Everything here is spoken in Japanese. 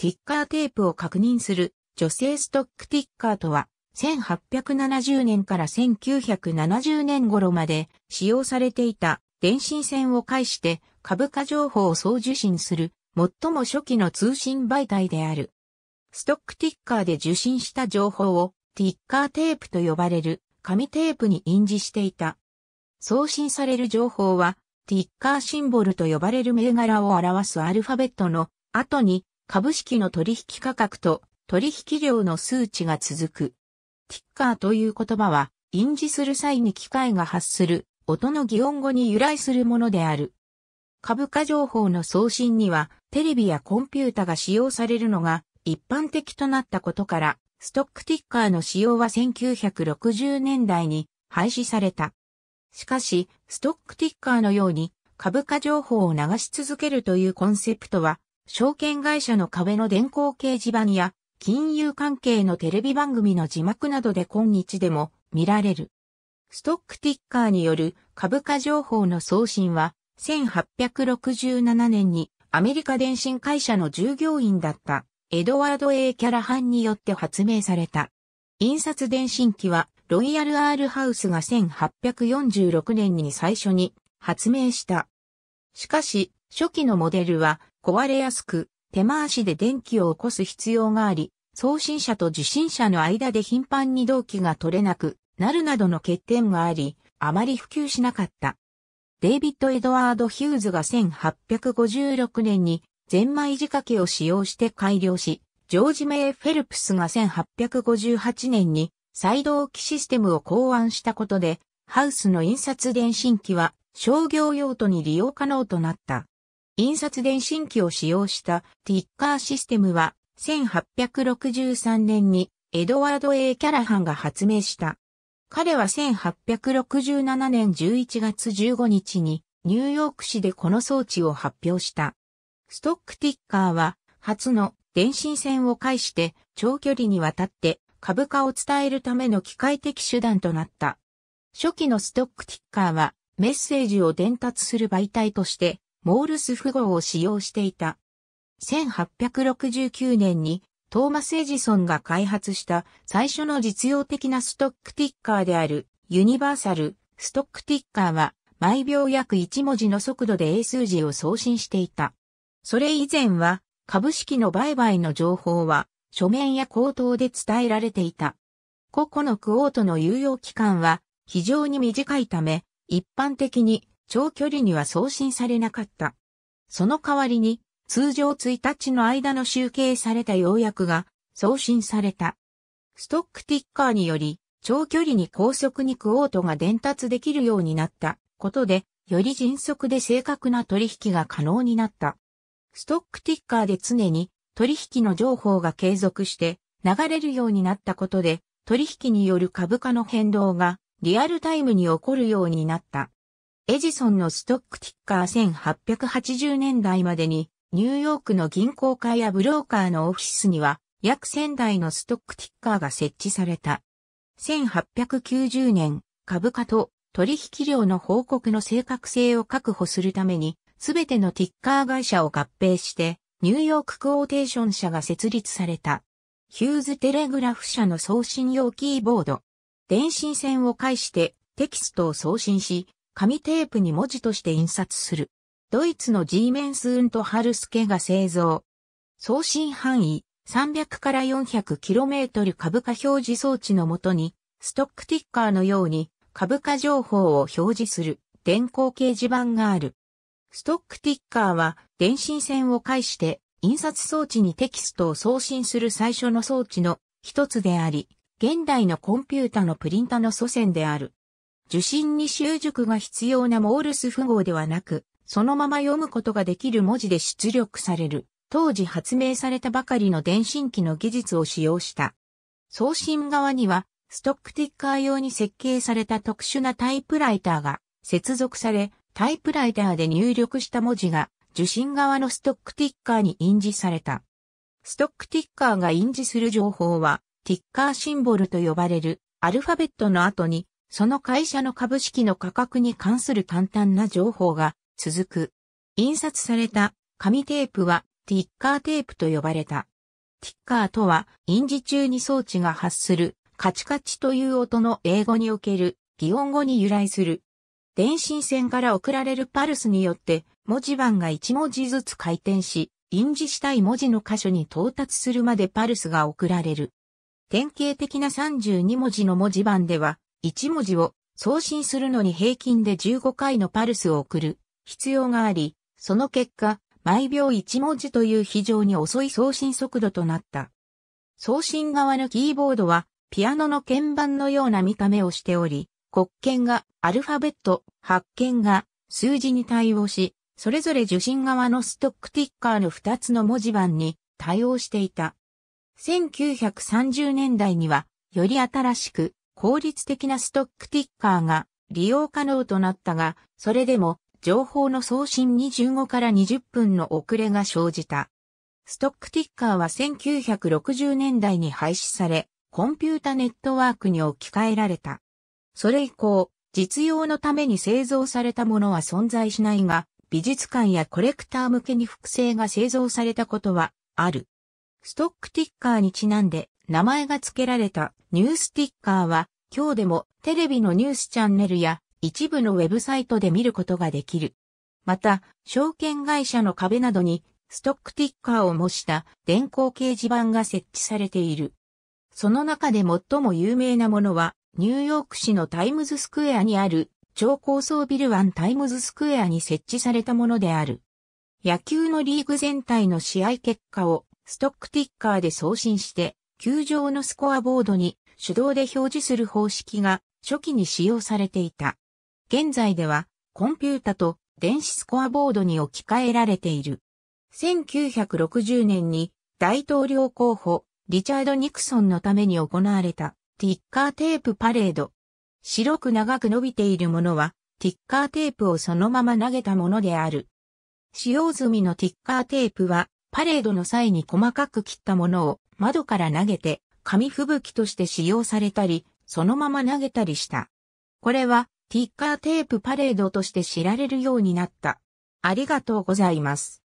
ティッカーテープを確認する女性ストックティッカーとは、1870年から1970年頃まで使用されていた電信線を介して株価情報を送受信する最も初期の通信媒体である。ストックティッカーで受信した情報をティッカーテープと呼ばれる紙テープに印字していた。送信される情報はティッカーシンボルと呼ばれる銘柄を表すアルファベットの後に株式の取引価格と取引量の数値が続く。ティッカーという言葉は、印字する際に機械が発する音の擬音語に由来するものである。株価情報の送信には、テレビやコンピュータが使用されるのが一般的となったことから、ストックティッカーの使用は1960年代に廃止された。しかし、ストックティッカーのように株価情報を流し続けるというコンセプトは証券会社の壁の電光掲示板や、金融関係のテレビ番組の字幕などで今日でも見られる。ストックティッカーによる株価情報の送信は、1867年にアメリカ電信会社の従業員だったエドワード・ A・ キャラハンによって発明された。印刷電信機はロイヤル・アール・ハウスが1846年に最初に発明した。しかし、初期のモデルは壊れやすく、手回しで電気を起こす必要があり、送信者と受信者の間で頻繁に同期が取れなくなるなどの欠点があり、あまり普及しなかった。デイビッド・エドワード・ヒューズが1856年にゼンマイ仕掛けを使用して改良し、ジョージ・メイ・フェルプスが1858年に再動機システムを考案したことで、ハウスの印刷電信機は商業用途に利用可能となった。印刷電信機を使用したティッカーシステムは1863年にエドワード・ A・ キャラハンが発明した。彼は1867年11月15日にニューヨーク市でこの装置を発表した。ストックティッカーは初の電信線を介して長距離にわたって株価を伝えるための機械的手段となった。初期のストックティッカーはメッセージを伝達する媒体としてモールス符号を使用していた。1869年にトーマス・エジソンが開発した最初の実用的なストックティッカーであるユニバーサルストックティッカーは毎秒約1文字の速度で英数字を送信していた。それ以前は株式の売買の情報は書面や口頭で伝えられていた。個々のクオートの有用期間は非常に短いため、一般的に長距離には送信されなかった。その代わりに、通常1日の間の集計された要約が送信された。ストックティッカーにより、長距離に高速にクオートが伝達できるようになったことで、より迅速で正確な取引が可能になった。ストックティッカーで常に取引の情報が継続して流れるようになったことで、取引による株価の変動がリアルタイムに起こるようになった。エジソンのストックティッカー1880年代までに、ニューヨークの銀行家やブローカーのオフィスには、約1000台のストックティッカーが設置された。1890年、株価と取引量の報告の正確性を確保するために、すべてのティッカー会社を合併して、ニューヨーククォーテーション社が設立された。ヒューズテレグラフ社の送信用キーボード。電信線を介してテキストを送信し、紙テープに文字として印刷する。ドイツのジーメンスウントハルスケが製造。送信範囲300から 400km 株価表示装置のもとに、ストックティッカーのように株価情報を表示する電光掲示板がある。ストックティッカーは電信線を介して印刷装置にテキストを送信する最初の装置の一つであり、現代のコンピュータのプリンタの祖先である。受信に習熟が必要なモールス符号ではなく、そのまま読むことができる文字で出力される、当時発明されたばかりの電信機の技術を使用した。送信側には、ストックティッカー用に設計された特殊なタイプライターが接続され、タイプライターで入力した文字が受信側のストックティッカーに印字された。ストックティッカーが印字する情報は、ティッカーシンボルと呼ばれるアルファベットの後にその会社の株式の価格に関する簡単な情報が続く。印刷された紙テープはティッカーテープと呼ばれた。ティッカーとは印字中に装置が発するカチカチという音の英語における擬音語に由来する。電信線から送られるパルスによって文字盤が1文字ずつ回転し、印字したい文字の箇所に到達するまでパルスが送られる。典型的な32文字の文字盤では1文字を送信するのに平均で15回のパルスを送る必要があり、その結果、毎秒1文字という非常に遅い送信速度となった。送信側のキーボードは、ピアノの鍵盤のような見た目をしており、黒鍵がアルファベット、発見が数字に対応し、それぞれ受信側のストックティッカーの2つの文字盤に対応していた。1930年代には、より新しく、効率的なストックティッカーが利用可能となったが、それでも情報の送信に15から20分の遅れが生じた。ストックティッカーは1960年代に廃止され、コンピュータネットワークに置き換えられた。それ以降、実用のために製造されたものは存在しないが、美術館やコレクター向けに複製が製造されたことはある。ストックティッカーにちなんで、名前が付けられたニュースティッカーは今日でもテレビのニュースチャンネルや一部のウェブサイトで見ることができる。また、証券会社の壁などにストックティッカーを模した電光掲示板が設置されている。その中で最も有名なものは、ニューヨーク市のタイムズスクエアにある超高層ビル1タイムズスクエアに設置されたものである。野球のリーグ全体の試合結果をストックティッカーで送信して球場のスコアボードに手動で表示する方式が初期に使用されていた。現在ではコンピュータと電子スコアボードに置き換えられている。1960年に大統領候補リチャード・ニクソンのために行われたティッカーテープパレード。白く長く伸びているものはティッカーテープをそのまま投げたものである。使用済みのティッカーテープはパレードの際に細かく切ったものを窓から投げて、紙吹雪として使用されたり、そのまま投げたりした。これは、ティッカーテープパレードとして知られるようになった。ありがとうございます。